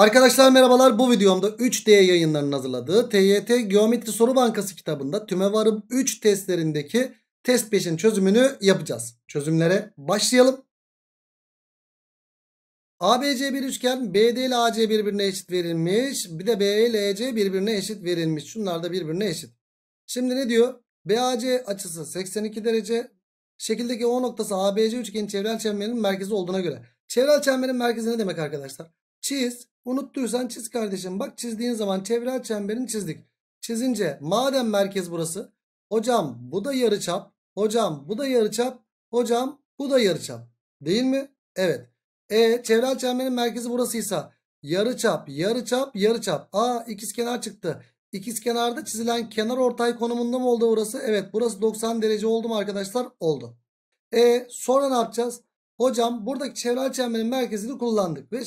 Arkadaşlar merhabalar bu videomda 3D yayınlarının hazırladığı TYT Geometri Soru Bankası kitabında TÜMEVAR'ın 3 testlerindeki test 5'in çözümünü yapacağız. Çözümlere başlayalım. ABC bir üçgen BD ile AC birbirine eşit verilmiş. Bir de BE ile EC birbirine eşit verilmiş. Şunlar da birbirine eşit. Şimdi ne diyor? BAC açısı 82 derece. Şekildeki O noktası ABC üçgenin çevrel çemberinin merkezi olduğuna göre. Çevrel çemberin merkezi ne demek arkadaşlar? Çiz. Unuttuysan çiz kardeşim. Bak çizdiğin zaman çevrel çemberini çizdik. Çizince madem merkez burası. Hocam bu da yarıçap. Hocam bu da yarıçap. Hocam bu da yarıçap. Değil mi? Evet. E çevrel çemberin merkezi burasıysa yarıçap, yarıçap, yarıçap. Aa ikizkenar çıktı. İkizkenarda çizilen kenar ortay konumunda mı oldu burası? Evet burası 90 derece oldu mu arkadaşlar? Oldu. E sonra ne yapacağız? Hocam buradaki çevre çemberin merkezini kullandık. Ve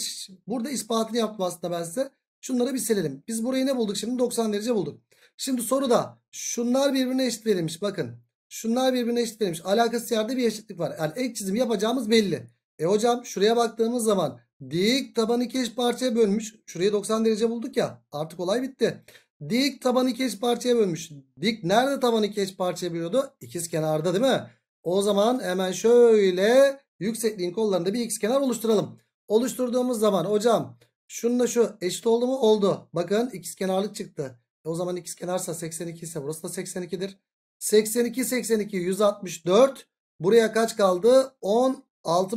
burada ispatını yaptım aslında ben size. Şunları bir silelim. Biz burayı ne bulduk şimdi? 90 derece bulduk. Şimdi soruda şunlar birbirine eşit verilmiş. Bakın şunlar birbirine eşit verilmiş. Alakası yerde bir eşitlik var. Yani ek çizim yapacağımız belli. E hocam şuraya baktığımız zaman dik taban iki eş parçaya bölmüş. Şurayı 90 derece bulduk ya. Artık olay bitti. Dik taban iki eş parçaya bölmüş. Dik nerede taban iki eş parçaya bölüyordu? İkiz kenarda değil mi? O zaman hemen şöyle yüksekliğin kollarında bir x kenar oluşturalım. Oluşturduğumuz zaman hocam şununla şu eşit oldu mu? Oldu. Bakın x kenarlık çıktı. E o zaman x kenarsa 82 ise burası da 82'dir. 82 82 164. Buraya kaç kaldı? 16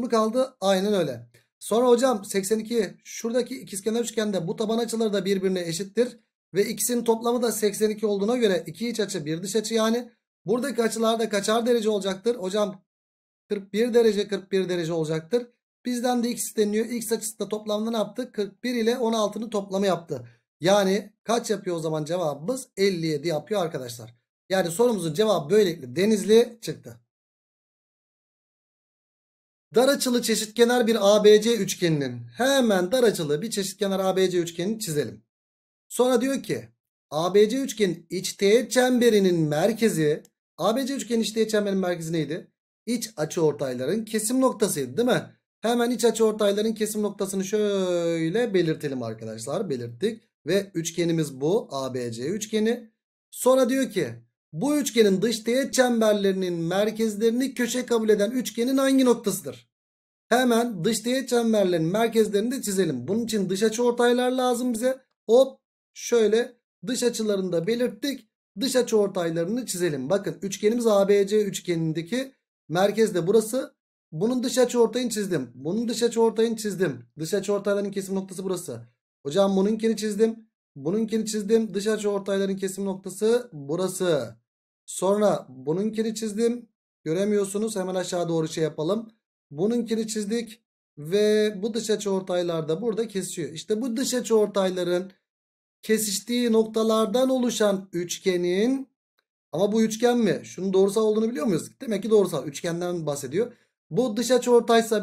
mı kaldı? Aynen öyle. Sonra hocam 82 şuradaki ikizkenar üçgende bu taban açıları da birbirine eşittir. Ve ikisinin toplamı da 82 olduğuna göre iki iç açı bir dış açı yani. Buradaki açılar da kaçar derece olacaktır? Hocam 41 derece 41 derece olacaktır. Bizden de x isteniyor. X açısında toplamda ne yaptı? 41 ile 16'nın toplamı yaptı. Yani kaç yapıyor o zaman cevabımız? 57 yapıyor arkadaşlar. Yani sorumuzun cevabı böylelikle denizli çıktı. Dar açılı çeşitkenar bir ABC üçgeninin hemen dar açılı bir çeşitkenar ABC üçgenini çizelim. Sonra diyor ki ABC üçgenin iç teğet çemberinin merkezi ABC üçgenin iç teğet çemberinin merkezi neydi? iç açıortayların kesim noktasıydı değil mi? Hemen iç açıortayların kesim noktasını şöyle belirtelim arkadaşlar. Belirttik ve üçgenimiz bu ABC üçgeni. Sonra diyor ki bu üçgenin dış teğet çemberlerinin merkezlerini köşe kabul eden üçgenin hangi noktasıdır? Hemen dış teğet çemberlerinin merkezlerini de çizelim. Bunun için dış açı ortaylar lazım bize. Hop şöyle dış açılarını da belirttik. Dış açı ortaylarını çizelim. Bakın üçgenimiz ABC üçgenindeki Merkezde burası. Bunun dış açı ortayını çizdim. Bunun dış açı ortayını çizdim. Dış açı ortayların kesim noktası burası. Hocam bununkini çizdim. Bununkini çizdim. Dış açı ortayların kesim noktası burası. Sonra bununkini çizdim. Göremiyorsunuz. Hemen aşağı doğru şey yapalım. Bununkini çizdik. Ve bu dış açı ortaylar da burada kesiyor. İşte bu dış açı ortayların kesiştiği noktalardan oluşan üçgenin ama bu üçgen mi? Şunun doğrusal olduğunu biliyor muyuz? Demek ki doğrusal. Üçgenden bahsediyor. Bu dış açı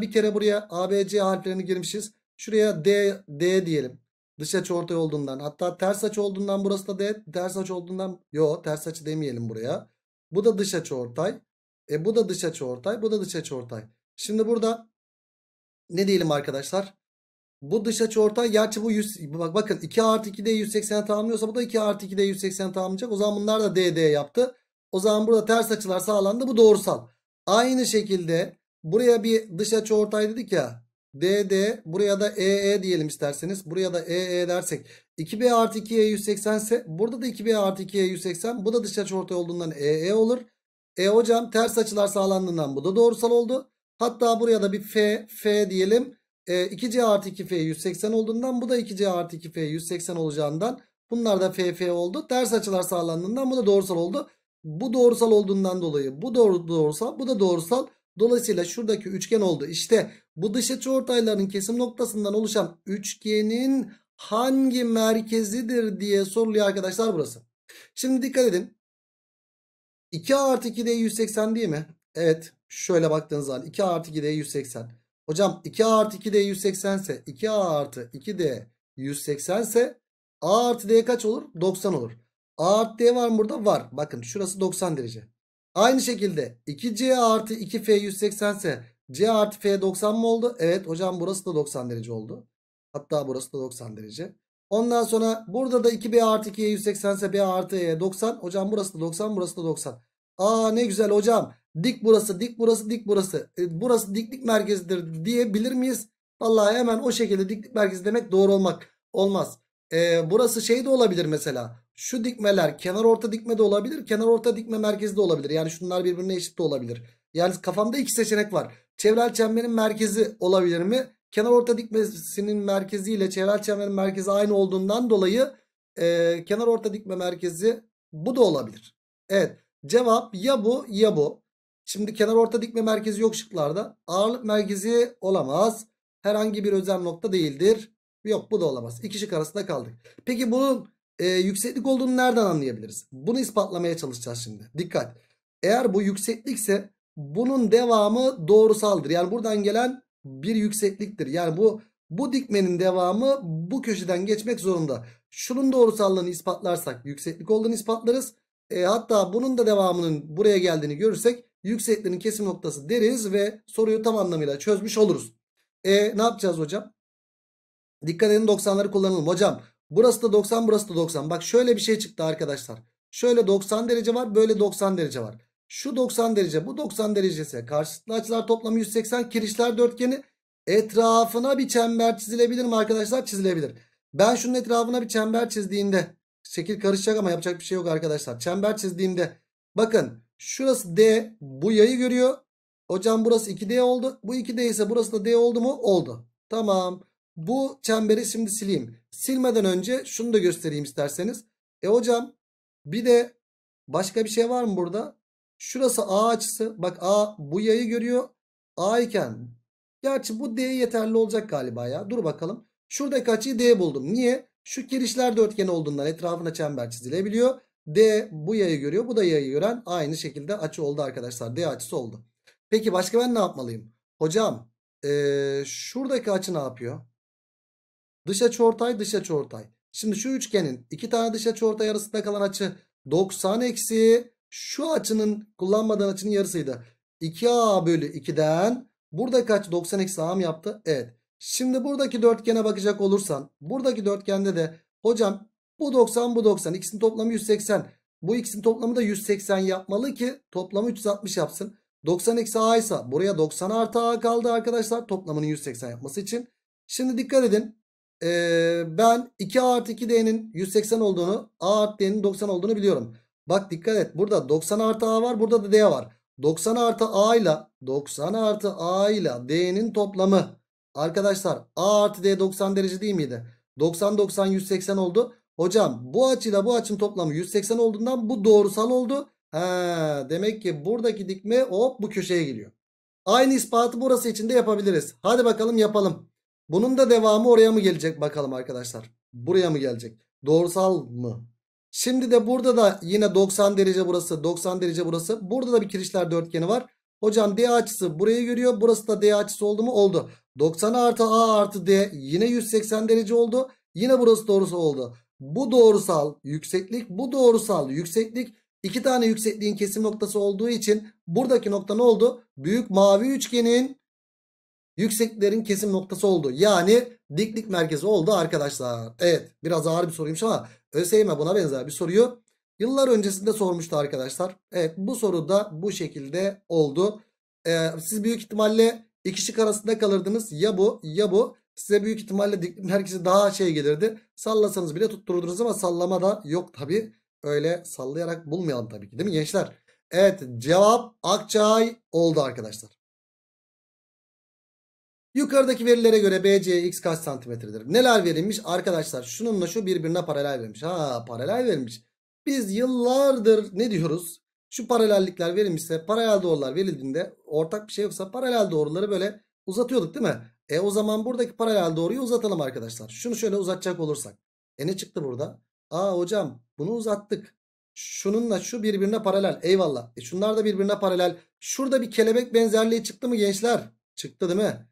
bir kere buraya ABC harflerini girmişiz. Şuraya D, D diyelim. Dış açı olduğundan. Hatta ters açı olduğundan burası da D. Ters açı olduğundan. Yo ters açı demeyelim buraya. Bu da dış açı E bu da dış açı Bu da dış açı Şimdi burada ne diyelim arkadaşlar? Bu dış açı ortay gerçi bu 100 bak bakın 2 artı 2 de 180 tamamlıyorsa bu da 2 artı 2 de 180 tamamlayacak. O zaman bunlar da DD yaptı. O zaman burada ters açılar sağlandı. Bu doğrusal. Aynı şekilde buraya bir dış açı ortay dedik ya. DD buraya da EE diyelim isterseniz. Buraya da EE dersek 2B artı 2E 180 ise burada da 2B artı 2E 180. Bu da dış açı ortay olduğundan EE olur. E hocam ters açılar sağlandığından bu da doğrusal oldu. Hatta buraya da bir F, F diyelim e, 2C artı 2F 180 olduğundan bu da 2C artı 2F 180 olacağından bunlar da FF oldu. Ders açılar sağlandığından bu da doğrusal oldu. Bu doğrusal olduğundan dolayı bu doğru doğrusal bu da doğrusal. Dolayısıyla şuradaki üçgen oldu. İşte bu dış ortaylarının kesim noktasından oluşan üçgenin hangi merkezidir diye soruluyor arkadaşlar burası. Şimdi dikkat edin. 2 artı 2 de 180 değil mi? Evet. Şöyle baktığınız zaman 2 artı 2 de 180. Hocam 2A artı 2D 180 ise 2A artı 2D 180 ise A artı D kaç olur? 90 olur. A artı D var mı burada? Var. Bakın şurası 90 derece. Aynı şekilde 2C artı 2F 180 ise C artı F 90 mı oldu? Evet hocam burası da 90 derece oldu. Hatta burası da 90 derece. Ondan sonra burada da 2B artı 2e 180 ise B artı E 90. Hocam burası da 90 burası da 90. Aa ne güzel hocam. Dik burası, dik burası, dik burası. E, burası diklik merkezidir diyebilir miyiz? Vallahi hemen o şekilde diklik merkezi demek doğru olmak olmaz. E, burası şey de olabilir mesela. Şu dikmeler kenar orta dikme de olabilir. Kenar orta dikme merkezi de olabilir. Yani şunlar birbirine eşit de olabilir. Yani kafamda iki seçenek var. Çevrel çemberin merkezi olabilir mi? Kenar orta dikmesinin merkezi ile çevrel çemberin merkezi aynı olduğundan dolayı e, kenar orta dikme merkezi bu da olabilir. Evet cevap ya bu ya bu. Şimdi kenar orta dikme merkezi yok şıklarda. Ağırlık merkezi olamaz. Herhangi bir özel nokta değildir. Yok bu da olamaz. İki şık arasında kaldık. Peki bunun e, yükseklik olduğunu nereden anlayabiliriz? Bunu ispatlamaya çalışacağız şimdi. Dikkat. Eğer bu yükseklikse bunun devamı doğrusaldır. Yani buradan gelen bir yüksekliktir. Yani bu bu dikmenin devamı bu köşeden geçmek zorunda. Şunun doğrusallığını ispatlarsak yükseklik olduğunu ispatlarız. E, hatta bunun da devamının buraya geldiğini görürsek yükseklerin kesim noktası deriz ve soruyu tam anlamıyla çözmüş oluruz. E ne yapacağız hocam? Dikkat edin 90'ları kullanalım. Hocam burası da 90 burası da 90. Bak şöyle bir şey çıktı arkadaşlar. Şöyle 90 derece var böyle 90 derece var. Şu 90 derece bu 90 derecesi. Karşılıklı açılar toplamı 180 kirişler dörtgeni. Etrafına bir çember çizilebilir mi arkadaşlar? Çizilebilir. Ben şunun etrafına bir çember çizdiğimde şekil karışacak ama yapacak bir şey yok arkadaşlar. Çember çizdiğimde bakın Şurası D bu yayı görüyor. Hocam burası 2D oldu. Bu 2D ise burası da D oldu mu? Oldu. Tamam. Bu çemberi şimdi sileyim. Silmeden önce şunu da göstereyim isterseniz. E hocam bir de başka bir şey var mı burada? Şurası A açısı. Bak A bu yayı görüyor. A iken. Gerçi bu D yeterli olacak galiba ya. Dur bakalım. Şuradaki açıyı D buldum. Niye? Şu kirişler dörtgen olduğundan etrafına çember çizilebiliyor. D bu yayı görüyor. Bu da yayı gören aynı şekilde açı oldu arkadaşlar. D açısı oldu. Peki başka ben ne yapmalıyım? Hocam ee, şuradaki açı ne yapıyor? Dış açı ortay dış açı ortay. Şimdi şu üçgenin iki tane dış açı ortay arasında kalan açı 90 eksi şu açının kullanmadan açının yarısıydı. 2a bölü 2'den burada kaç 90 eksi a mı yaptı? Evet. Şimdi buradaki dörtgene bakacak olursan buradaki dörtgende de hocam bu 90 bu 90 ikisinin toplamı 180. Bu ikisinin toplamı da 180 yapmalı ki toplamı 360 yapsın. 90 eksi a ise buraya 90 artı a kaldı arkadaşlar toplamının 180 yapması için. Şimdi dikkat edin. Ee, ben 2 a artı 2 d'nin 180 olduğunu a artı d'nin 90 olduğunu biliyorum. Bak dikkat et burada 90 artı a var burada da d var. 90 artı a ile 90 artı a ile d'nin toplamı. Arkadaşlar a artı d 90 derece değil miydi? 90 90 180 oldu. Hocam bu açıyla bu açının toplamı 180 olduğundan bu doğrusal oldu. Ha, demek ki buradaki dikme hop bu köşeye geliyor. Aynı ispatı burası için de yapabiliriz. Hadi bakalım yapalım. Bunun da devamı oraya mı gelecek bakalım arkadaşlar. Buraya mı gelecek? Doğrusal mı? Şimdi de burada da yine 90 derece burası 90 derece burası. Burada da bir kirişler dörtgeni var. Hocam D açısı burayı görüyor. Burası da D açısı oldu mu? Oldu. 90 artı A artı D yine 180 derece oldu. Yine burası doğrusu oldu bu doğrusal yükseklik bu doğrusal yükseklik iki tane yüksekliğin kesim noktası olduğu için buradaki nokta ne oldu? Büyük mavi üçgenin yükseklerin kesim noktası oldu. Yani diklik merkezi oldu arkadaşlar. Evet biraz ağır bir soruymuş ama ÖSYM buna benzer bir soruyu yıllar öncesinde sormuştu arkadaşlar. Evet bu soru da bu şekilde oldu. Ee, siz büyük ihtimalle iki şık arasında kalırdınız. Ya bu ya bu. Size büyük ihtimalle herkese daha şey gelirdi. Sallasanız bile tuttururdunuz ama sallama da yok tabi. Öyle sallayarak bulmayalım tabii ki değil mi gençler? Evet cevap Akçay oldu arkadaşlar. Yukarıdaki verilere göre BC x kaç santimetredir? Neler verilmiş? Arkadaşlar şununla şu birbirine paralel verilmiş. Ha paralel verilmiş. Biz yıllardır ne diyoruz? Şu paralellikler verilmişse paralel doğrular verildiğinde ortak bir şey yoksa paralel doğruları böyle uzatıyorduk değil mi? E o zaman buradaki paralel doğruyu uzatalım arkadaşlar. Şunu şöyle uzatacak olursak. E ne çıktı burada? Aa hocam bunu uzattık. Şununla şu birbirine paralel. Eyvallah. E şunlar da birbirine paralel. Şurada bir kelebek benzerliği çıktı mı gençler? Çıktı değil mi?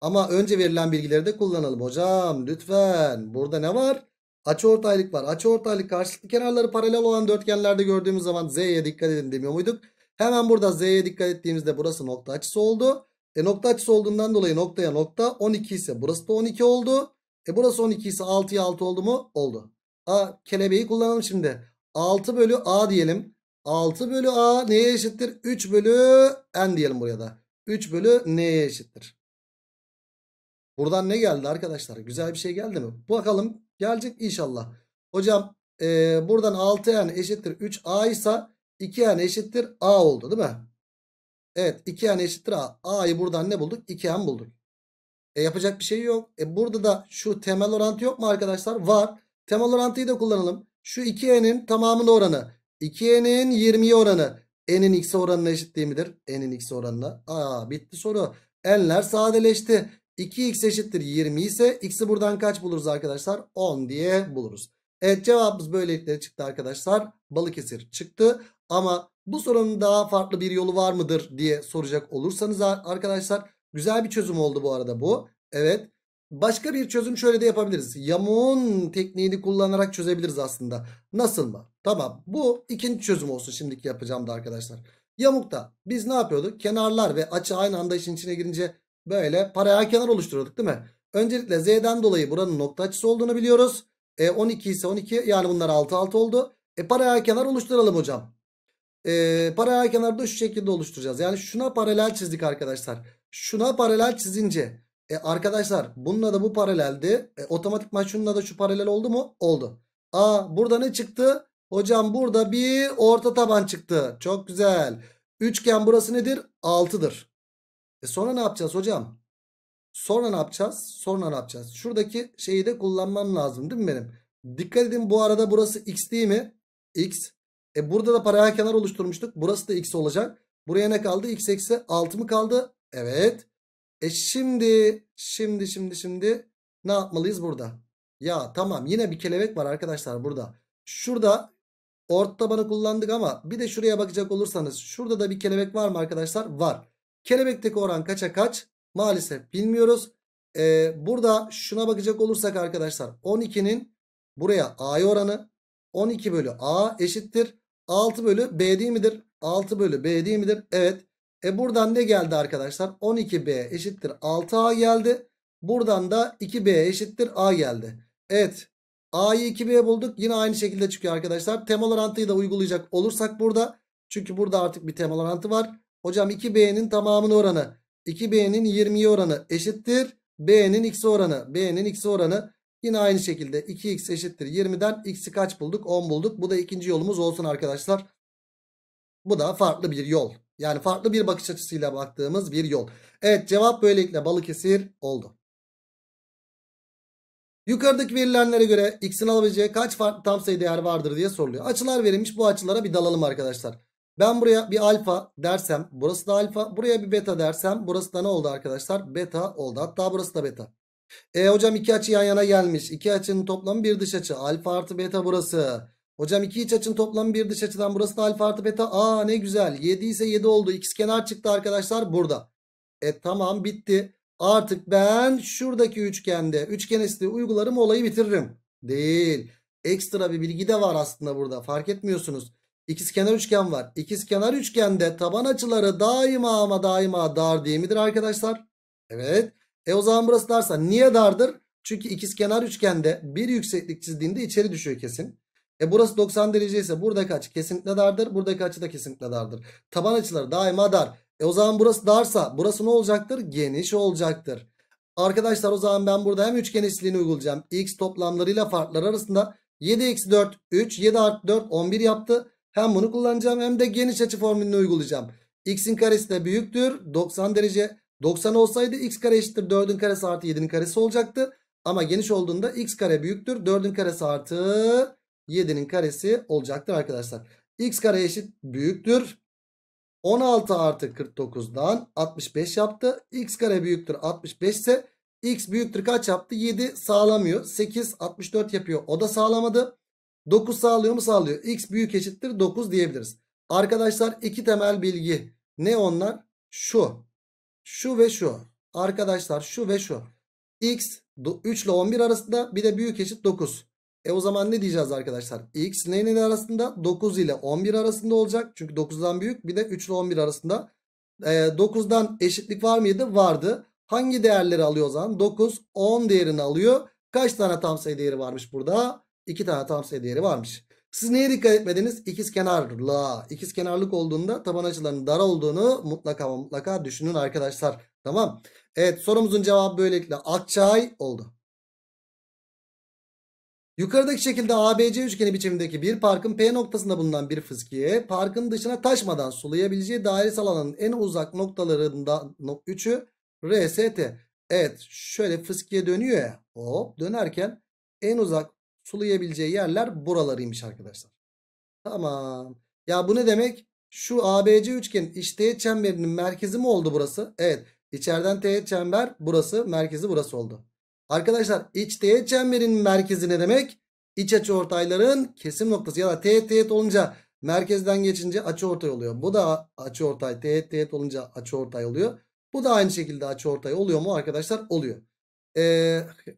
Ama önce verilen bilgileri de kullanalım hocam. Lütfen. Burada ne var? Açıortaylık var. Açıortaylık karşılıklı kenarları paralel olan dörtgenlerde gördüğümüz zaman Z'ye dikkat edin demiyor muyduk? Hemen burada Z'ye dikkat ettiğimizde burası nokta açısı oldu. E nokta açısı olduğundan dolayı noktaya nokta 12 ise burası da 12 oldu. E burası 12 ise 6'ya 6 oldu mu? Oldu. A kelebeği kullanalım şimdi. 6 bölü A diyelim. 6 bölü A neye eşittir? 3 bölü N diyelim buraya da. 3 bölü N'ye eşittir. Buradan ne geldi arkadaşlar? Güzel bir şey geldi mi? Bakalım gelecek inşallah. Hocam e, buradan 6N eşittir 3A ise 2N eşittir A oldu değil mi? Evet 2n eşittir a. a'yı buradan ne bulduk? 2n bulduk. E yapacak bir şey yok. E burada da şu temel orantı yok mu arkadaşlar? Var. Temel orantıyı da kullanalım. Şu 2n'in tamamının oranı. 2n'in 20'ye oranı. n'in x'e oranına eşit değil midir? n'in x'e oranına. Aa bitti soru. n'ler sadeleşti. 2x eşittir 20 ise x'i buradan kaç buluruz arkadaşlar? 10 diye buluruz. Evet cevabımız böylelikle çıktı arkadaşlar. Balıkesir çıktı. Ama bu sorunun daha farklı bir yolu var mıdır diye soracak olursanız arkadaşlar güzel bir çözüm oldu bu arada bu. Evet. Başka bir çözüm şöyle de yapabiliriz. Yamuğun tekniğini kullanarak çözebiliriz aslında. Nasıl mı? Tamam. Bu ikinci çözüm olsun şimdiki yapacağım da arkadaşlar. Yamukta biz ne yapıyorduk? Kenarlar ve açı aynı anda işin içine girince böyle paralel kenar oluşturuyorduk değil mi? Öncelikle z'den dolayı buranın nokta açısı olduğunu biliyoruz. E, 12 ise 12 yani bunlar 6 6 oldu. E paralel kenar oluşturalım hocam e, paralel kenarda şu şekilde oluşturacağız. Yani şuna paralel çizdik arkadaşlar. Şuna paralel çizince e, arkadaşlar bununla da bu paraleldi. E, otomatikman şununla da şu paralel oldu mu? Oldu. Aa burada ne çıktı? Hocam burada bir orta taban çıktı. Çok güzel. Üçgen burası nedir? Altıdır. E sonra ne yapacağız hocam? Sonra ne yapacağız? Sonra ne yapacağız? Şuradaki şeyi de kullanmam lazım değil mi benim? Dikkat edin bu arada burası x değil mi? X. E burada da paralel kenar oluşturmuştuk. Burası da x olacak. Buraya ne kaldı? x eksi 6 mı kaldı? Evet. E şimdi şimdi şimdi şimdi ne yapmalıyız burada? Ya tamam yine bir kelebek var arkadaşlar burada. Şurada ort tabanı kullandık ama bir de şuraya bakacak olursanız şurada da bir kelebek var mı arkadaşlar? Var. Kelebekteki oran kaça kaç? Maalesef bilmiyoruz. Ee, burada şuna bakacak olursak arkadaşlar 12'nin buraya a'ya oranı 12 bölü A eşittir. 6 bölü B değil midir? 6 bölü B değil midir? Evet. E buradan ne geldi arkadaşlar? 12B eşittir 6A geldi. Buradan da 2B eşittir A geldi. Evet. A'yı 2B bulduk. Yine aynı şekilde çıkıyor arkadaşlar. Temel orantıyı da uygulayacak olursak burada. Çünkü burada artık bir temel orantı var. Hocam 2B'nin tamamının oranı. 2B'nin 20'ye oranı eşittir. B'nin X oranı. B'nin X oranı Yine aynı şekilde 2x eşittir 20'den x'i kaç bulduk? 10 bulduk. Bu da ikinci yolumuz olsun arkadaşlar. Bu da farklı bir yol. Yani farklı bir bakış açısıyla baktığımız bir yol. Evet cevap böylelikle Balıkesir oldu. Yukarıdaki verilenlere göre x'in alabileceği kaç farklı tam sayı değer vardır diye soruluyor. Açılar verilmiş bu açılara bir dalalım arkadaşlar. Ben buraya bir alfa dersem burası da alfa. Buraya bir beta dersem burası da ne oldu arkadaşlar? Beta oldu. Hatta burası da beta. E hocam iki açı yan yana gelmiş. İki açının toplamı bir dış açı. Alfa artı beta burası. Hocam iki iç açının toplamı bir dış açıdan. Burası da alfa artı beta. Aa ne güzel. 7 ise 7 oldu. X kenar çıktı arkadaşlar burada. E tamam bitti. Artık ben şuradaki üçgende üçgen estiği uygularım olayı bitiririm. Değil. Ekstra bir bilgi de var aslında burada. Fark etmiyorsunuz. İkiz kenar üçgen var. İkiz kenar üçgende taban açıları daima ama daima dar değil midir arkadaşlar? Evet. E o zaman burası darsa niye dardır? Çünkü ikizkenar üçgende bir yükseklik çizdiğinde içeri düşüyor kesin. E burası 90 derece ise buradaki açı kesinlikle dardır. Buradaki açı da kesinlikle dardır. Taban açıları daima dar. E o zaman burası darsa burası ne olacaktır? Geniş olacaktır. Arkadaşlar o zaman ben burada hem üçgen eşitliğini uygulayacağım. X toplamlarıyla farklar arasında 7 x 4 3 7 artı 4 11 yaptı. Hem bunu kullanacağım hem de geniş açı formülünü uygulayacağım. X'in karesi de büyüktür 90 derece. 90 olsaydı x kare eşittir 4'ün karesi artı 7'nin karesi olacaktı. Ama geniş olduğunda x kare büyüktür. 4'ün karesi artı 7'nin karesi olacaktır arkadaşlar. x kare eşit büyüktür. 16 artı 49'dan 65 yaptı. x kare büyüktür 65 ise x büyüktür kaç yaptı? 7 sağlamıyor. 8 64 yapıyor. O da sağlamadı. 9 sağlıyor mu? Sağlıyor. x büyük eşittir 9 diyebiliriz. Arkadaşlar iki temel bilgi. Ne onlar? Şu. Şu ve şu. Arkadaşlar şu ve şu. X 3 ile 11 arasında bir de büyük eşit 9. E o zaman ne diyeceğiz arkadaşlar? X neyin ile arasında? 9 ile 11 arasında olacak. Çünkü 9'dan büyük bir de 3 ile 11 arasında. E, 9'dan eşitlik var mıydı? Vardı. Hangi değerleri alıyor o zaman? 9, 10 değerini alıyor. Kaç tane tam sayı değeri varmış burada? 2 tane tam sayı değeri varmış. Siz neye dikkat etmediniz? İkiz kenarla. İkiz kenarlık olduğunda taban açılarının dar olduğunu mutlaka mutlaka düşünün arkadaşlar. Tamam. Evet sorumuzun cevabı böylelikle Akçay oldu. Yukarıdaki şekilde ABC üçgeni biçimindeki bir parkın P noktasında bulunan bir fıskiye parkın dışına taşmadan sulayabileceği dairesel alanın en uzak noktalarından 3'ü RST. Evet şöyle fıskiye dönüyor ya hop dönerken en uzak sulayabileceği yerler buralarıymış arkadaşlar. Tamam. Ya bu ne demek? Şu ABC üçgenin iç teğet çemberinin merkezi mi oldu burası? Evet. İçeriden teğet çember burası. Merkezi burası oldu. Arkadaşlar iç teğet çemberin merkezi ne demek? İç açı ortayların kesim noktası. Ya da teğet teğet olunca merkezden geçince açı ortay oluyor. Bu da açı ortay. Teğet teğet olunca açı ortay oluyor. Bu da aynı şekilde açı ortay oluyor mu arkadaşlar? Oluyor e,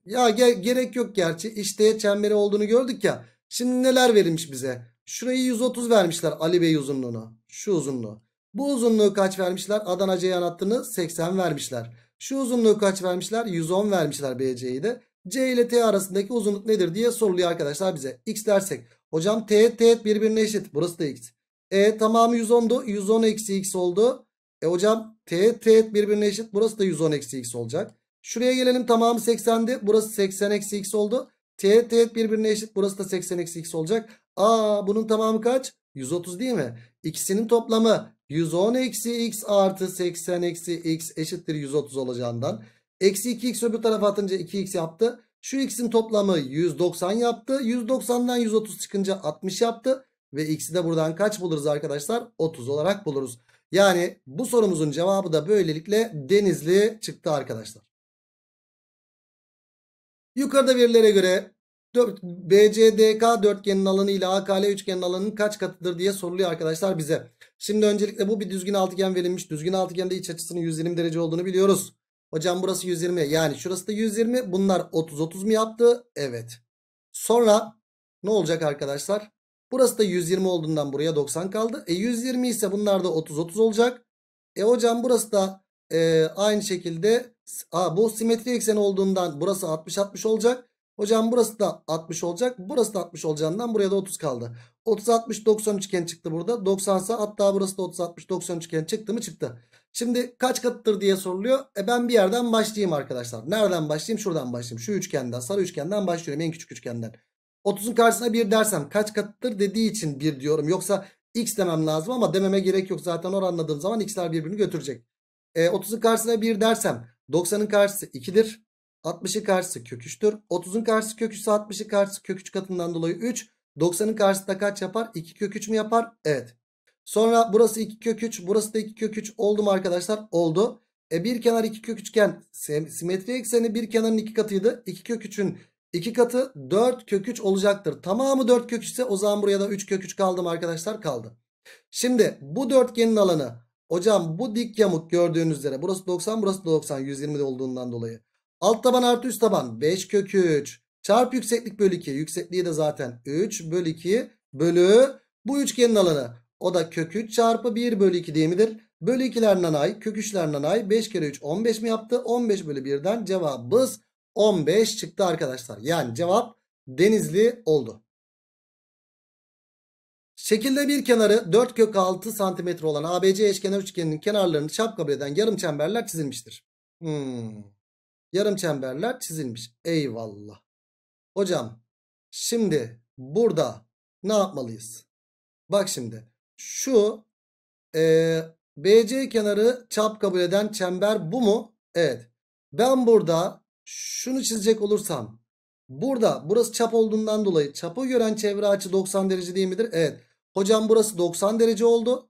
ya ge gerek yok gerçi işteye çemberi olduğunu gördük ya. Şimdi neler verilmiş bize? Şurayı 130 vermişler Ali Bey uzunluğunu. Şu uzunluğu. Bu uzunluğu kaç vermişler? Adana Ceyhan hattını 80 vermişler. Şu uzunluğu kaç vermişler? 110 vermişler BC'yi de. C ile T arasındaki uzunluk nedir diye soruluyor arkadaşlar bize. X dersek. Hocam T, T birbirine eşit. Burası da X. E tamamı 110'du. 110 eksi X oldu. E hocam T, T birbirine eşit. Burası da 110 eksi X olacak. Şuraya gelelim tamamı 80'di. Burası 80 eksi x oldu. Teğet teğet birbirine eşit. Burası da 80 eksi x olacak. Aa bunun tamamı kaç? 130 değil mi? İkisinin toplamı 110 eksi x artı 80 eksi x eşittir 130 olacağından. Eksi 2x öbür tarafa atınca 2x yaptı. Şu x'in toplamı 190 yaptı. 190'dan 130 çıkınca 60 yaptı. Ve x'i de buradan kaç buluruz arkadaşlar? 30 olarak buluruz. Yani bu sorumuzun cevabı da böylelikle denizli çıktı arkadaşlar. Yukarıda verilere göre BCDK dörtgenin alanı ile AKL üçgenin alanının kaç katıdır diye soruluyor arkadaşlar bize. Şimdi öncelikle bu bir düzgün altıgen verilmiş. Düzgün altıgende iç açısının 120 derece olduğunu biliyoruz. Hocam burası 120 yani şurası da 120 bunlar 30-30 mu yaptı? Evet. Sonra ne olacak arkadaşlar? Burası da 120 olduğundan buraya 90 kaldı. E 120 ise bunlar da 30-30 olacak. E hocam burası da e, aynı şekilde Aa, bu simetri eksen olduğundan burası 60-60 olacak. Hocam burası da 60 olacak. Burası da 60 olacağından buraya da 30 kaldı. 30-60-90 üçgen çıktı burada. 90 sa hatta burası da 30-60-90 üçgen çıktı mı çıktı. Şimdi kaç katıdır diye soruluyor. E ben bir yerden başlayayım arkadaşlar. Nereden başlayayım? Şuradan başlayayım. Şu üçgenden sarı üçgenden başlıyorum. En küçük üçgenden. 30'un karşısına 1 dersem kaç katıdır dediği için 1 diyorum. Yoksa x demem lazım ama dememe gerek yok. Zaten oranladığım zaman x'ler birbirini götürecek. E, 30'un karşısına 1 dersem 90'ın karşısı 2'dir. 60'ın karşısı kök 3'tür. 30'un karşısı kök 3 60'ın karşısı kök 3 katından dolayı 3. 90'ın karşısı da kaç yapar? 2 kök 3 mü yapar? Evet. Sonra burası 2 kök 3. Burası da 2 kök 3 oldu mu arkadaşlar? Oldu. E bir kenar 2 kök 3 iken simetri ekseni bir kenarın 2 katıydı. 2 kök 3'ün 2 katı 4 kök 3 olacaktır. Tamamı 4 kök 3 ise o zaman buraya da 3 kök 3 kaldı mı arkadaşlar? Kaldı. Şimdi bu dörtgenin alanı Hocam bu dik yamuk gördüğünüz üzere burası 90 burası 90 120 olduğundan dolayı. Alt taban artı üst taban 5 kök 3 çarp yükseklik bölü 2 yüksekliği de zaten 3 bölü 2 bölü bu üçgenin alanı o da kök 3 çarpı 1 bölü 2 değil midir? Bölü 2'ler nanay kök 3'ler nanay 5 kere 3 15 mi yaptı? 15 bölü 1'den cevabımız 15 çıktı arkadaşlar. Yani cevap denizli oldu. Şekilde bir kenarı 4 kök 6 cm olan ABC eşkenar üçgeninin kenarlarını kabul eden yarım çemberler çizilmiştir. Hmm. Yarım çemberler çizilmiş. Eyvallah. Hocam şimdi burada ne yapmalıyız? Bak şimdi şu e, BC kenarı çap kabul eden çember bu mu? Evet. Ben burada şunu çizecek olursam burada burası çap olduğundan dolayı çapı gören çevre açı 90 derece değil midir? Evet. Hocam burası 90 derece oldu.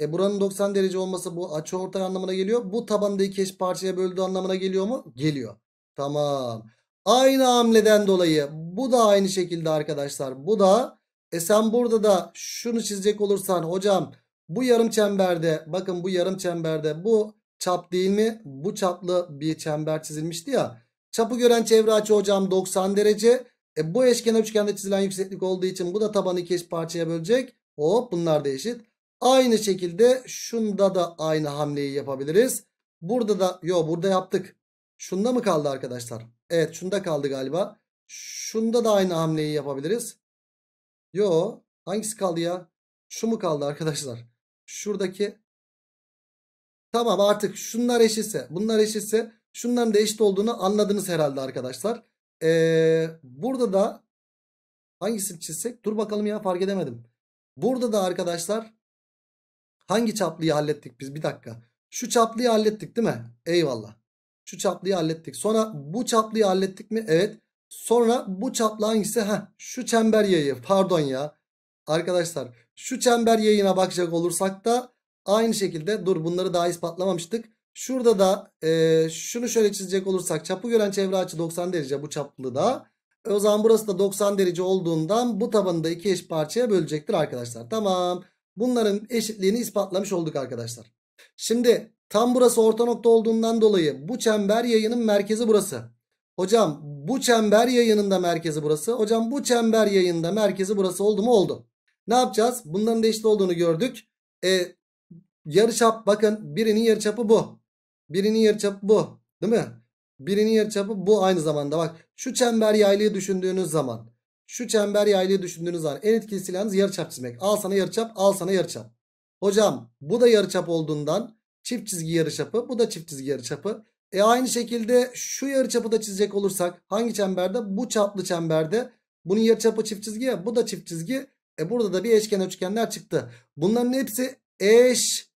E buranın 90 derece olması bu açı ortay anlamına geliyor. Bu tabanı da iki eş parçaya böldüğü anlamına geliyor mu? Geliyor. Tamam. Aynı hamleden dolayı bu da aynı şekilde arkadaşlar. Bu da e sen burada da şunu çizecek olursan hocam bu yarım çemberde bakın bu yarım çemberde bu çap değil mi? Bu çaplı bir çember çizilmişti ya. Çapı gören çevre açı hocam 90 derece. E bu eşkenar üçgende çizilen yükseklik olduğu için bu da tabanı iki eş parçaya bölecek. Hop bunlar da eşit. Aynı şekilde şunda da aynı hamleyi yapabiliriz. Burada da yo burada yaptık. Şunda mı kaldı arkadaşlar? Evet şunda kaldı galiba. Şunda da aynı hamleyi yapabiliriz. Yo hangisi kaldı ya? Şu mu kaldı arkadaşlar? Şuradaki Tamam artık şunlar eşitse bunlar eşitse şunların da eşit olduğunu anladınız herhalde arkadaşlar. Ee, burada da hangisini çizsek? Dur bakalım ya fark edemedim. Burada da arkadaşlar hangi çaplıyı hallettik biz? Bir dakika. Şu çaplıyı hallettik değil mi? Eyvallah. Şu çaplıyı hallettik. Sonra bu çaplıyı hallettik mi? Evet. Sonra bu çaplı hangisi? Heh, şu çember yayı. Pardon ya. Arkadaşlar şu çember yayına bakacak olursak da aynı şekilde dur bunları daha ispatlamamıştık. Şurada da e, şunu şöyle çizecek olursak çapı gören çevre açı 90 derece bu çaplı da. E, o zaman burası da 90 derece olduğundan bu tabanı da iki eş parçaya bölecektir arkadaşlar. Tamam. Bunların eşitliğini ispatlamış olduk arkadaşlar. Şimdi tam burası orta nokta olduğundan dolayı bu çember yayının merkezi burası. Hocam bu çember yayınında merkezi burası. Hocam bu çember yayında merkezi burası oldu mu? Oldu. Ne yapacağız? Bunların da eşit olduğunu gördük. E, çap, bakın birinin yarı çapı bu. Birinin yarıçapı bu. Değil mi? Birinin yarıçapı bu aynı zamanda. Bak şu çember yaylığı düşündüğünüz zaman. Şu çember yaylığı düşündüğünüz zaman en etkili silahınız yarıçap çizmek. Al sana yarıçap, al sana yarıçap. Hocam bu da yarıçap olduğundan çift çizgi yarıçapı, bu da çift çizgi yarıçapı. E aynı şekilde şu yarıçapı da çizecek olursak hangi çemberde? Bu çaplı çemberde. Bunun yarıçapı çift çizgi ya, bu da çift çizgi. E burada da bir eşkenar üçgenler çıktı. Bunların hepsi eş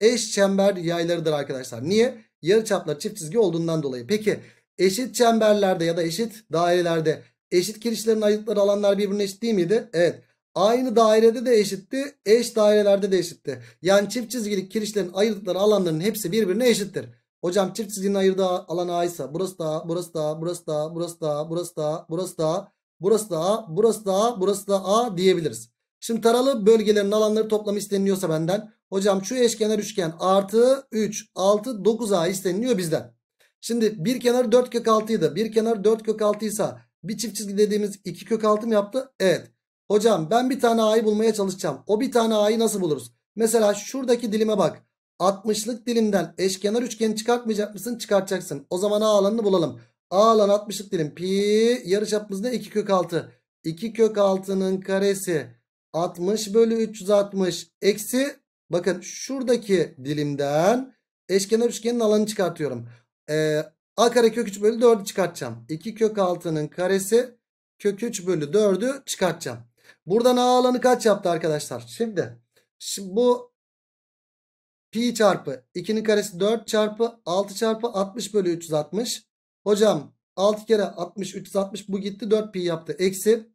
eş çember yaylarıdır arkadaşlar. Niye? Yarıçaplar çift çizgi olduğundan dolayı. Peki eşit çemberlerde ya da eşit dairelerde eşit kirişlerin ayıtları alanlar birbirine eşit değil miydi? Evet. Aynı dairede de eşitti. Eş dairelerde de eşitti. Yani çift çizgili kirişlerin ayırdıkları alanların hepsi birbirine eşittir. Hocam çift çizginin ayırdığı alan A ise burası da, burası da, burası da, burası da, burası da, burası da, burası da, burası da, burası da A diyebiliriz. Şimdi taralı bölgelerin alanları toplamı isteniliyorsa benden. Hocam şu eşkenar üçgen artı 3, 6, 9A isteniliyor bizden. Şimdi bir kenar 4 kök 6'ydı. Bir kenar 4 kök 6 ise bir çift çizgi dediğimiz 2 kök 6 mı yaptı? Evet. Hocam ben bir tane A'yı bulmaya çalışacağım. O bir tane A'yı nasıl buluruz? Mesela şuradaki dilime bak. 60'lık dilimden eşkenar üçgeni çıkartmayacak mısın? Çıkartacaksın. O zaman A alanını bulalım. A alan 60'lık dilim. Pi yarıçapımız ne? 2 kök 6. 2 kök 6'nın karesi 60 bölü 360 eksi bakın şuradaki dilimden eşkenar üçgenin alanı çıkartıyorum. Ee, a kare kök 3 bölü 4'ü çıkartacağım. 2 kök 6'nın karesi kök 3 bölü 4'ü çıkartacağım. Buradan a alanı kaç yaptı arkadaşlar? Şimdi, şimdi bu pi çarpı 2'nin karesi 4 çarpı 6 çarpı 60 bölü 360. Hocam 6 kere 60 360 bu gitti 4 pi yaptı. Eksi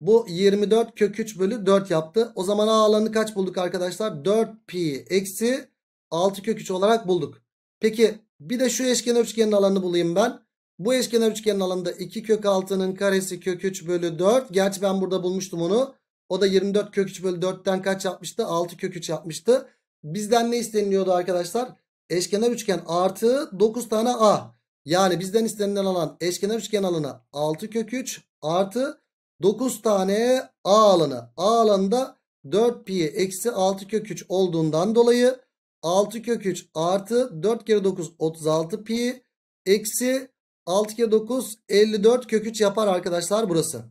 bu 24 kök 3 bölü 4 yaptı. O zaman A alanı kaç bulduk arkadaşlar? 4 pi eksi 6 kök 3 olarak bulduk. Peki bir de şu eşkenar üçgenin alanını bulayım ben. Bu eşkenar üçgenin alanında 2 kök 6'nın karesi kök 3 bölü 4. Gerçi ben burada bulmuştum onu. O da 24 kök 3 bölü 4'ten kaç yapmıştı? 6 kök 3 yapmıştı. Bizden ne isteniliyordu arkadaşlar? Eşkenar üçgen artı 9 tane A. Yani bizden istenilen alan eşkenar üçgen alanı 6 kök 3 artı 9 tane A alanı. A alanında 4 pi eksi 6 kök 3 olduğundan dolayı 6 kök 3 artı 4 kere 9 36 pi eksi 6 kere 9 54 kök 3 yapar arkadaşlar burası.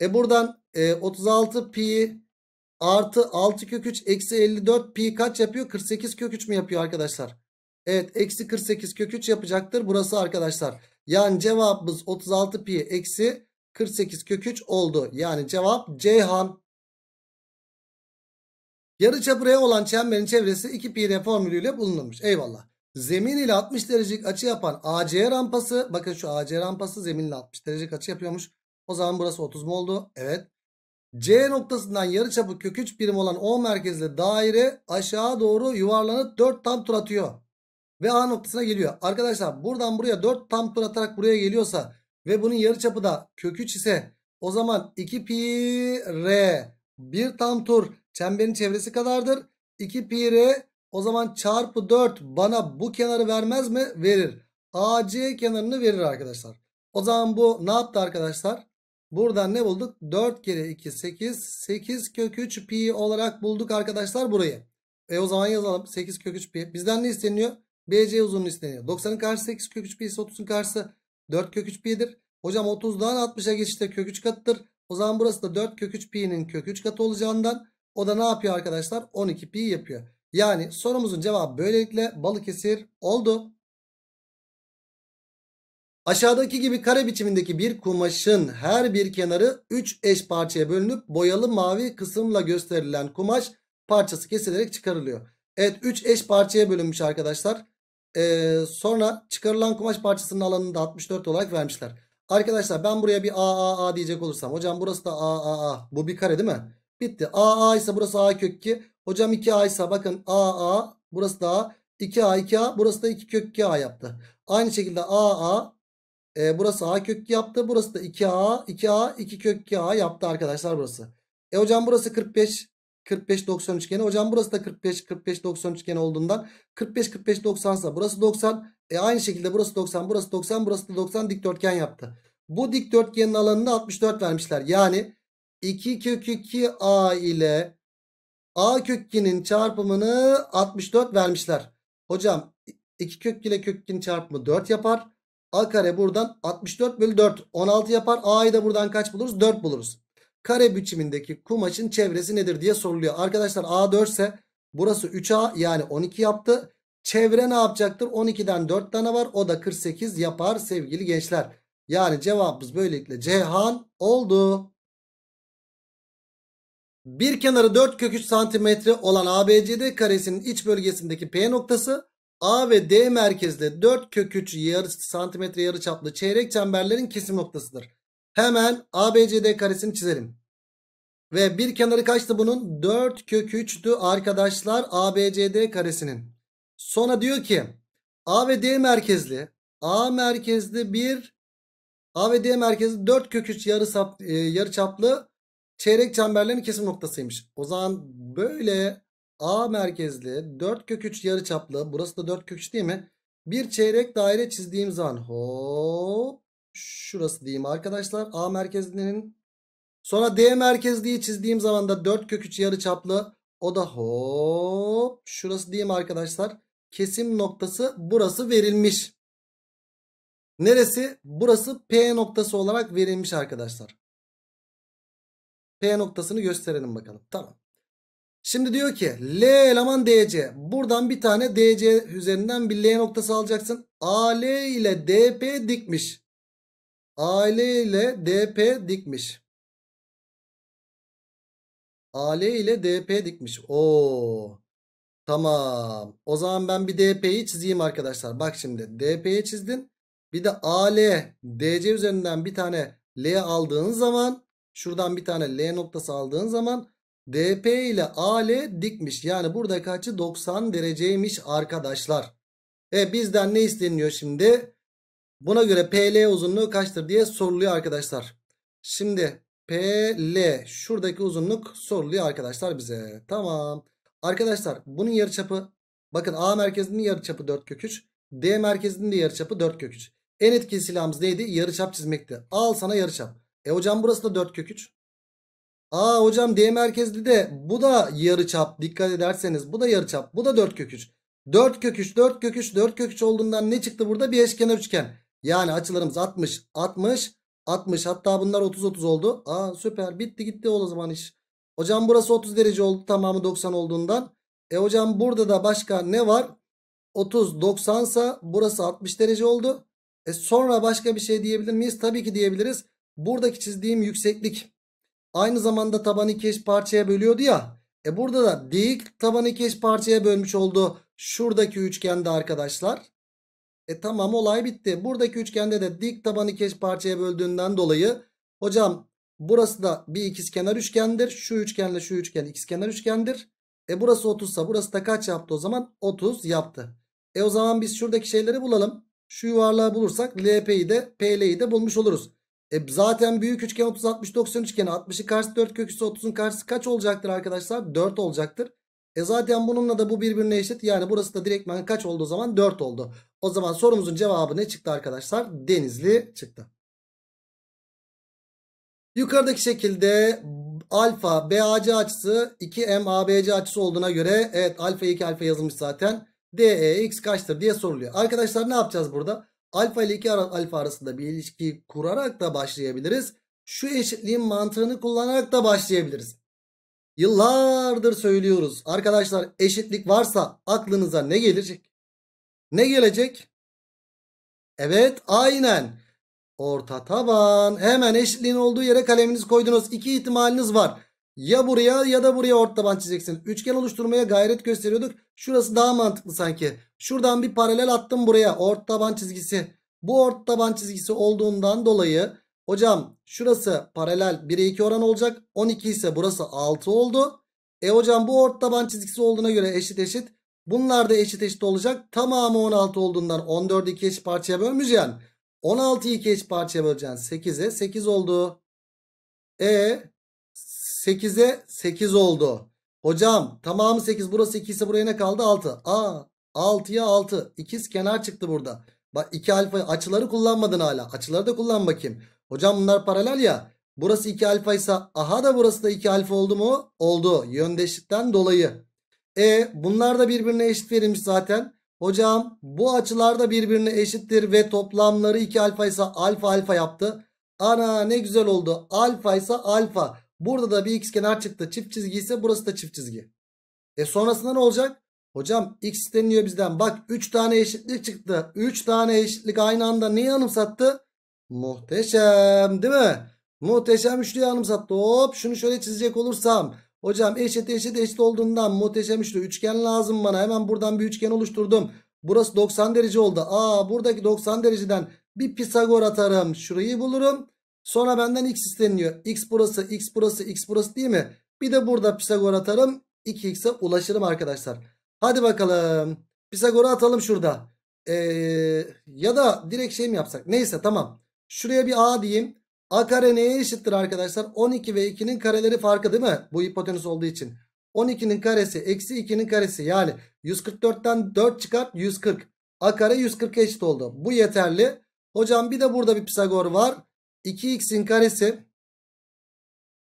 E buradan e, 36 pi artı 6 kök 3 eksi 54 pi kaç yapıyor? 48 kök 3 mü yapıyor arkadaşlar? Evet eksi 48 kök 3 yapacaktır burası arkadaşlar. Yani cevabımız 36 pi eksi 48 kök 3 oldu. Yani cevap Ceyhan. Yarıçapıraya olan çemberin çevresi 2 pi formülüyle bulunurmuş. Eyvallah. Zemin ile 60 derecelik açı yapan AC rampası. Bakın şu AC rampası zemin ile 60 derecelik açı yapıyormuş. O zaman burası 30 mu oldu? Evet. C noktasından yarı çapı kök 3 birim olan O merkezli daire aşağı doğru yuvarlanıp 4 tam tur atıyor. Ve A noktasına geliyor. Arkadaşlar buradan buraya 4 tam tur atarak buraya geliyorsa ve bunun yarıçapı da kök 3 ise o zaman 2 pi r bir tam tur çemberin çevresi kadardır. 2 pi r o zaman çarpı 4 bana bu kenarı vermez mi? Verir. AC kenarını verir arkadaşlar. O zaman bu ne yaptı arkadaşlar? Buradan ne bulduk? 4 kere 2 8. 8 kök 3 pi olarak bulduk arkadaşlar burayı. E o zaman yazalım. 8 kök 3 pi. Bizden ne isteniyor? BC uzunluğu isteniyor. 90'ın karşısı 8 kök 3 pi 30'un karşısı 4 kök 3 pi'dir. Hocam 30'dan 60'a geçişte kök 3 katıdır. O zaman burası da 4 kök 3 pi'nin kök 3 katı olacağından o da ne yapıyor arkadaşlar? 12 pi yapıyor. Yani sorumuzun cevabı böylelikle Balıkesir oldu. Aşağıdaki gibi kare biçimindeki bir kumaşın her bir kenarı 3 eş parçaya bölünüp boyalı mavi kısımla gösterilen kumaş parçası kesilerek çıkarılıyor. Evet 3 eş parçaya bölünmüş arkadaşlar. Ee, sonra çıkarılan kumaş parçasının alanını da 64 olarak vermişler. Arkadaşlar ben buraya bir AAA diyecek olursam. Hocam burası da AAA. Bu bir kare değil mi? Bitti. AA ise burası A kök 2. Hocam 2A ise bakın AA burası da A. 2A 2A burası da 2 kök 2A yaptı. Aynı şekilde AA e, burası A kök 2 yaptı. Burası da 2A 2A 2 kök 2A yaptı arkadaşlar burası. E hocam burası 45. 45-90 üçgeni. Hocam burası da 45-45-90 üçgeni olduğundan 45-45-90 ise burası 90. E aynı şekilde burası 90, burası 90, burası da 90 dikdörtgen yaptı. Bu dikdörtgenin alanını 64 vermişler. Yani 2 kök 2 a ile a kök 2'nin çarpımını 64 vermişler. Hocam 2 kök ile kök 2'nin çarpımı 4 yapar. A kare buradan 64 bölü 4 16 yapar. A'yı da buradan kaç buluruz? 4 buluruz kare biçimindeki kumaşın çevresi nedir diye soruluyor. Arkadaşlar A4 ise burası 3A yani 12 yaptı. Çevre ne yapacaktır? 12'den 4 tane var. O da 48 yapar sevgili gençler. Yani cevabımız böylelikle Cihan oldu. Bir kenarı 4 kök 3 santimetre olan ABCD karesinin iç bölgesindeki P noktası A ve D merkezde 4 kök 3 yarı, santimetre yarıçaplı çeyrek çemberlerin kesim noktasıdır. Hemen ABCD karesini çizelim. Ve bir kenarı kaçtı bunun? 4 kök 3'tü arkadaşlar ABCD karesinin. Sonra diyor ki A ve D merkezli A merkezli bir A ve D merkezli 4 kök 3 yarı, sap, e, yarı çaplı çeyrek çemberlerin kesim noktasıymış. O zaman böyle A merkezli 4 kök 3 yarı çaplı burası da 4 kök 3 değil mi? Bir çeyrek daire çizdiğim zaman hop şurası diyeyim arkadaşlar. A merkezlinin Sonra D merkez diye çizdiğim zaman da 4 kök 3 yarı çaplı. O da hop şurası diyeyim arkadaşlar. Kesim noktası burası verilmiş. Neresi? Burası P noktası olarak verilmiş arkadaşlar. P noktasını gösterelim bakalım. Tamam. Şimdi diyor ki L eleman DC. Buradan bir tane DC üzerinden bir L noktası alacaksın. AL ile DP dikmiş. AL ile DP dikmiş. AL ile DP dikmiş. Oo. Tamam. O zaman ben bir DP'yi çizeyim arkadaşlar. Bak şimdi DP'yi çizdin. Bir de AL DC üzerinden bir tane L aldığın zaman şuradan bir tane L noktası aldığın zaman DP ile AL dikmiş. Yani burada kaçı 90 dereceymiş arkadaşlar. E bizden ne isteniyor şimdi? Buna göre PL uzunluğu kaçtır diye soruluyor arkadaşlar. Şimdi PL şuradaki uzunluk soruluyor arkadaşlar bize. Tamam. Arkadaşlar bunun yarıçapı bakın A merkezinin yarıçapı 4 kök 3. D merkezinin de yarıçapı 4 kök 3. En etkili silahımız neydi? Yarıçap çizmekti. Al sana yarıçap. E hocam burası da 4 kök 3. Aa hocam D merkezli de bu da yarıçap. Dikkat ederseniz bu da yarıçap. Bu da 4 kök 3. 4 kök 3 4 kök 3 4 kök 3 olduğundan ne çıktı burada? Bir eşkenar üçgen. Yani açılarımız 60 60 60 hatta bunlar 30-30 oldu. Aa süper bitti gitti o zaman iş. Hocam burası 30 derece oldu tamamı 90 olduğundan. E hocam burada da başka ne var? 30 90 sa burası 60 derece oldu. E sonra başka bir şey diyebilir miyiz? Tabii ki diyebiliriz. Buradaki çizdiğim yükseklik aynı zamanda tabanı iki parçaya bölüyordu ya. E burada da dik tabanı iki parçaya bölmüş oldu. Şuradaki üçgende arkadaşlar. E tamam olay bitti. Buradaki üçgende de dik tabanı keş parçaya böldüğünden dolayı hocam burası da bir ikizkenar üçgendir. Şu üçgenle şu üçgen ikizkenar üçgendir. E burası 30 sa burası da kaç yaptı o zaman? 30 yaptı. E o zaman biz şuradaki şeyleri bulalım. Şu yuvarlığı bulursak LP'yi de PL'yi de bulmuş oluruz. E zaten büyük üçgen 30 60 90 üçgeni 60'ın karşı 4 köküsü 30'un karşısı kaç olacaktır arkadaşlar? 4 olacaktır. E zaten bununla da bu birbirine eşit. Yani burası da direktmen kaç oldu o zaman? 4 oldu. O zaman sorumuzun cevabı ne çıktı arkadaşlar? Denizli çıktı. Yukarıdaki şekilde alfa BAC açısı 2MABC m açısı olduğuna göre evet alfa 2 alfa yazılmış zaten. DEX kaçtır diye soruluyor. Arkadaşlar ne yapacağız burada? Alfa ile 2 alfa arasında bir ilişki kurarak da başlayabiliriz. Şu eşitliğin mantığını kullanarak da başlayabiliriz. Yıllardır söylüyoruz. Arkadaşlar eşitlik varsa aklınıza ne gelecek? Ne gelecek? Evet aynen. Orta taban. Hemen eşitliğin olduğu yere kaleminizi koydunuz. İki ihtimaliniz var. Ya buraya ya da buraya orta taban çizeceksiniz. Üçgen oluşturmaya gayret gösteriyorduk. Şurası daha mantıklı sanki. Şuradan bir paralel attım buraya. Orta taban çizgisi. Bu orta taban çizgisi olduğundan dolayı hocam şurası paralel 1'e 2 oran olacak. 12 ise burası 6 oldu. E hocam bu orta taban çizgisi olduğuna göre eşit eşit. Bunlar da eşit eşit olacak. Tamamı 16 olduğundan 14'ü 2 eşit parçaya bölmeyeceksin. 16'yı 2 eşit parçaya böleceksin. 8'e 8 oldu. E 8'e 8 oldu. Hocam tamamı 8 burası 2 ise buraya ne kaldı? 6. A 6'ya 6. İkiz kenar çıktı burada. Bak 2 alfa açıları kullanmadın hala. Açıları da kullan bakayım. Hocam bunlar paralel ya. Burası 2 alfa ise aha da burası da 2 alfa oldu mu? Oldu. Yöndeşlikten dolayı. E bunlar da birbirine eşit verilmiş zaten. Hocam bu açılar da birbirine eşittir ve toplamları 2 alfa ise alfa alfa yaptı. Ana ne güzel oldu. Alfa ise alfa. Burada da bir x kenar çıktı. Çift çizgi ise burası da çift çizgi. E sonrasında ne olacak? Hocam x isteniyor bizden. Bak 3 tane eşitlik çıktı. 3 tane eşitlik aynı anda neyi anımsattı? Muhteşem değil mi? Muhteşem üçlüyü anımsattı. Hop şunu şöyle çizecek olursam. Hocam eşit eşit eşit olduğundan muhteşem üçlü üçgen lazım bana. Hemen buradan bir üçgen oluşturdum. Burası 90 derece oldu. Aa buradaki 90 dereceden bir Pisagor atarım. Şurayı bulurum. Sonra benden x isteniyor. X burası, x burası, x burası değil mi? Bir de burada Pisagor atarım. 2x'e ulaşırım arkadaşlar. Hadi bakalım. Pisagor'u atalım şurada. Ee, ya da direkt şey mi yapsak? Neyse tamam. Şuraya bir a diyeyim. A kare neye eşittir arkadaşlar? 12 ve 2'nin kareleri farkı değil mi? Bu hipotenüs olduğu için. 12'nin karesi eksi 2'nin karesi. Yani 144'ten 4 çıkart 140. A kare 140'a eşit oldu. Bu yeterli. Hocam bir de burada bir Pisagor var. 2x'in karesi.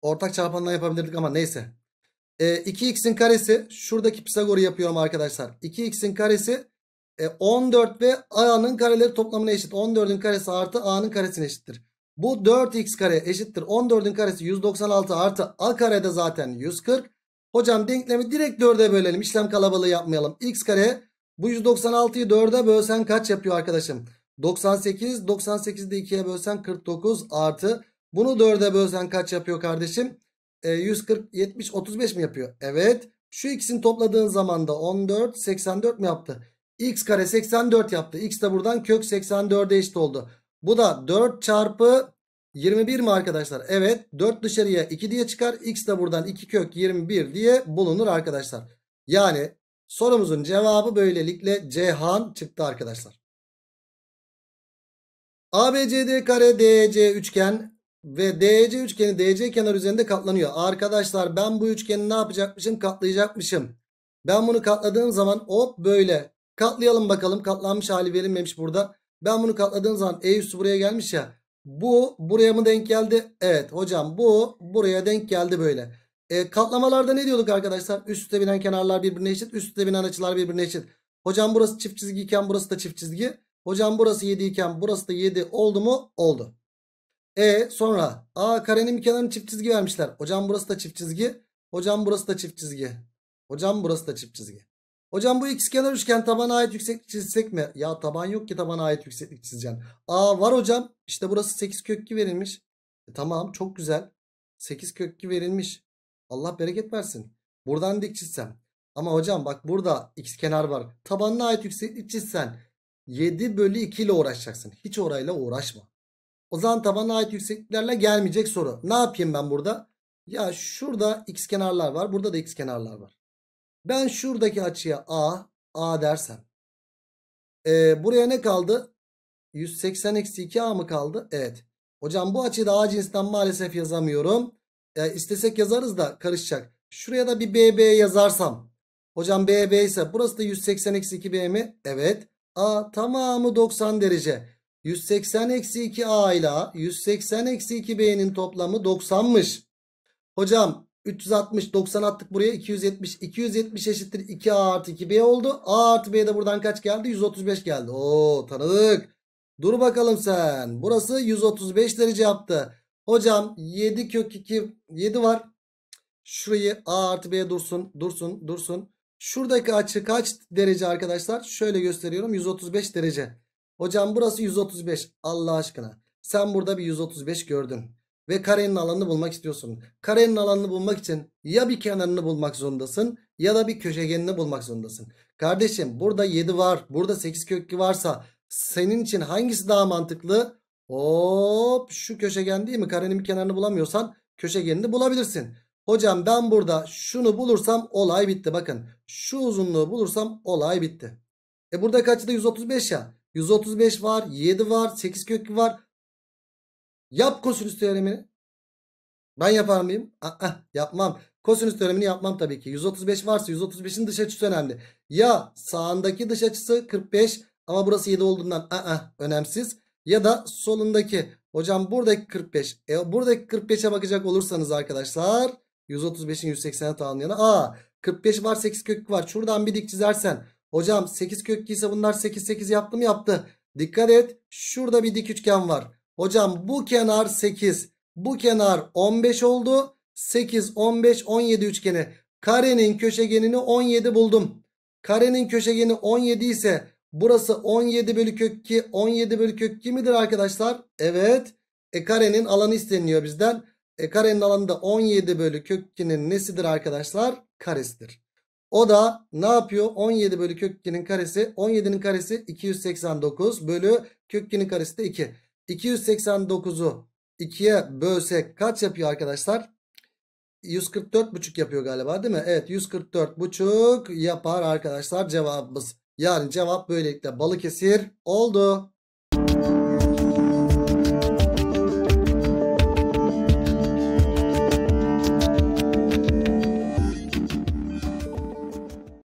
Ortak çarpanla yapabilirdik ama neyse. E, 2x'in karesi. Şuradaki Pisagor'u yapıyorum arkadaşlar. 2x'in karesi. E, 14 ve a'nın kareleri toplamına eşit. 14'ün karesi artı a'nın karesine eşittir. Bu 4x kare eşittir 14'ün karesi 196 artı a de zaten 140. Hocam denklemi direkt 4'e bölelim. İşlem kalabalığı yapmayalım. x kare bu 196'yı 4'e bölsen kaç yapıyor arkadaşım? 98 98'i de 2'ye bölsen 49 artı bunu 4'e bölsen kaç yapıyor kardeşim? E, 140 70 35 mi yapıyor? Evet. Şu ikisini topladığın zaman da 14 84 mi yaptı? x kare 84 yaptı. x de buradan kök 84'e eşit oldu. Bu da 4 çarpı 21 mi arkadaşlar? Evet 4 dışarıya 2 diye çıkar. X de buradan 2 kök 21 diye bulunur arkadaşlar. Yani sorumuzun cevabı böylelikle Cihan çıktı arkadaşlar. ABCD kare DC üçgen ve DC üçgeni DC kenar üzerinde katlanıyor. Arkadaşlar ben bu üçgeni ne yapacakmışım? Katlayacakmışım. Ben bunu katladığım zaman hop böyle. Katlayalım bakalım. Katlanmış hali verilmemiş burada. Ben bunu katladığım zaman E üssü buraya gelmiş ya. Bu buraya mı denk geldi? Evet hocam bu buraya denk geldi böyle. E, katlamalarda ne diyorduk arkadaşlar? Üst üste binen kenarlar birbirine eşit. Üst üste binen açılar birbirine eşit. Hocam burası çift çizgi iken burası da çift çizgi. Hocam burası 7 iken burası da 7 oldu mu? Oldu. E sonra A karenin bir kenarını çift çizgi vermişler. Hocam burası da çift çizgi. Hocam burası da çift çizgi. Hocam burası da çift çizgi. Hocam bu x kenar üçgen tabana ait yükseklik çizsek mi? Ya taban yok ki tabana ait yükseklik çizeceğim. Aa var hocam. İşte burası 8 kökü verilmiş. E, tamam çok güzel. 8 kökü verilmiş. Allah bereket versin. Buradan dik çizsem. Ama hocam bak burada x kenar var. Tabanına ait yükseklik çizsen 7 bölü 2 ile uğraşacaksın. Hiç orayla uğraşma. O zaman tabanına ait yüksekliklerle gelmeyecek soru. Ne yapayım ben burada? Ya şurada x kenarlar var. Burada da x kenarlar var. Ben şuradaki açıya A, A dersem. E, buraya ne kaldı? 180-2A mı kaldı? Evet. Hocam bu açıyı da A cinsinden maalesef yazamıyorum. E, istesek yazarız da karışacak. Şuraya da bir BB yazarsam. Hocam BB ise burası da 180-2B mi? Evet. A tamamı 90 derece. 180-2A ile 180-2B'nin toplamı 90'mış. Hocam 360 90 attık buraya 270. 270 eşittir 2A artı 2B oldu. A artı b de buradan kaç geldi? 135 geldi. Oo tanıdık. Dur bakalım sen. Burası 135 derece yaptı. Hocam 7 kök 2 7 var. Şurayı A artı B dursun dursun dursun. Şuradaki açı kaç derece arkadaşlar? Şöyle gösteriyorum 135 derece. Hocam burası 135 Allah aşkına. Sen burada bir 135 gördün ve karenin alanını bulmak istiyorsun. Karenin alanını bulmak için ya bir kenarını bulmak zorundasın ya da bir köşegenini bulmak zorundasın. Kardeşim burada 7 var burada 8 kökü varsa senin için hangisi daha mantıklı? Hop şu köşegen değil mi? Karenin bir kenarını bulamıyorsan köşegenini bulabilirsin. Hocam ben burada şunu bulursam olay bitti. Bakın şu uzunluğu bulursam olay bitti. E burada kaçta 135 ya? 135 var, 7 var, 8 kökü var. Yap kosinüs teoremini. Ben yapar mıyım? Aa, yapmam. Kosinüs teoremini yapmam tabii ki. 135 varsa 135'in dış açısı önemli. Ya sağındaki dış açısı 45 ama burası 7 olduğundan aa, önemsiz. Ya da solundaki. Hocam buradaki 45. E, buradaki 45'e bakacak olursanız arkadaşlar 135'in 180'e tamamlayanı. Aa 45 var 8 kökü var. Şuradan bir dik çizersen. Hocam 8 kökü ise bunlar 8 8 yaptı mı yaptı. Dikkat et. Şurada bir dik üçgen var. Hocam bu kenar 8. Bu kenar 15 oldu. 8, 15, 17 üçgeni. Karenin köşegenini 17 buldum. Karenin köşegeni 17 ise burası 17 bölü kök 2. 17 bölü kök 2 midir arkadaşlar? Evet. E karenin alanı isteniyor bizden. E karenin alanı da 17 bölü kök 2'nin nesidir arkadaşlar? Karesidir. O da ne yapıyor? 17 bölü kök 2'nin karesi. 17'nin karesi 289 bölü kök 2'nin karesi de 2. 289'u 2'ye bölsek kaç yapıyor arkadaşlar? 144,5 yapıyor galiba değil mi? Evet 144,5 yapar arkadaşlar cevabımız. Yani cevap böylelikle Balıkesir oldu.